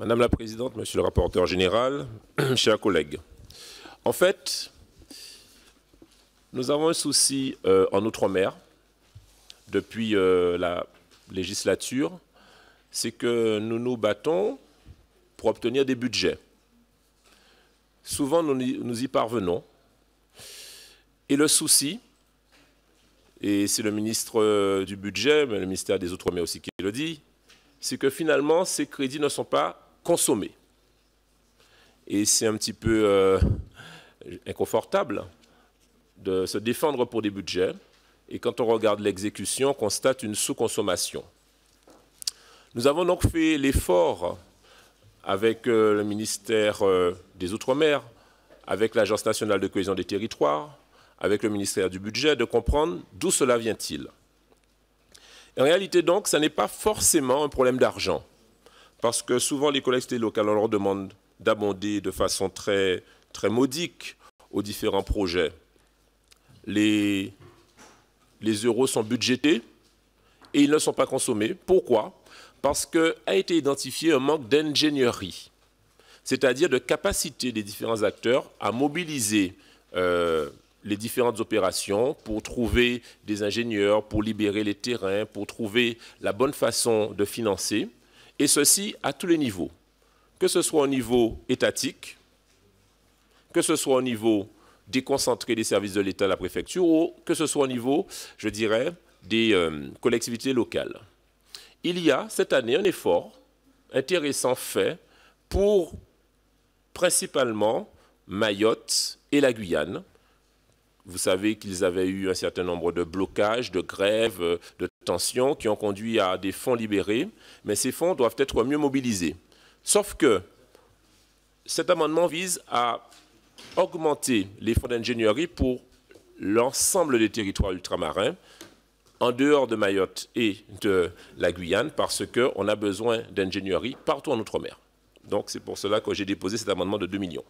Madame la Présidente, Monsieur le rapporteur général, chers collègues, en fait, nous avons un souci euh, en Outre-mer depuis euh, la législature, c'est que nous nous battons pour obtenir des budgets. Souvent, nous, nous y parvenons. Et le souci, et c'est le ministre euh, du Budget, mais le ministère des Outre-mer aussi qui le dit, c'est que finalement, ces crédits ne sont pas consommer. Et c'est un petit peu euh, inconfortable de se défendre pour des budgets. Et quand on regarde l'exécution, on constate une sous-consommation. Nous avons donc fait l'effort avec euh, le ministère euh, des Outre-mer, avec l'Agence nationale de cohésion des territoires, avec le ministère du Budget, de comprendre d'où cela vient-il. En réalité, donc, ce n'est pas forcément un problème d'argent parce que souvent les collectivités locales, on leur demande d'abonder de façon très, très modique aux différents projets. Les, les euros sont budgétés et ils ne sont pas consommés. Pourquoi Parce qu'a été identifié un manque d'ingénierie, c'est-à-dire de capacité des différents acteurs à mobiliser euh, les différentes opérations pour trouver des ingénieurs, pour libérer les terrains, pour trouver la bonne façon de financer et ceci à tous les niveaux, que ce soit au niveau étatique, que ce soit au niveau déconcentré des services de l'État à la préfecture, ou que ce soit au niveau, je dirais, des euh, collectivités locales. Il y a cette année un effort intéressant fait pour principalement Mayotte et la Guyane. Vous savez qu'ils avaient eu un certain nombre de blocages, de grèves, euh, de tensions qui ont conduit à des fonds libérés, mais ces fonds doivent être mieux mobilisés. Sauf que cet amendement vise à augmenter les fonds d'ingénierie pour l'ensemble des territoires ultramarins, en dehors de Mayotte et de la Guyane, parce qu'on a besoin d'ingénierie partout en Outre-mer. Donc c'est pour cela que j'ai déposé cet amendement de 2 millions.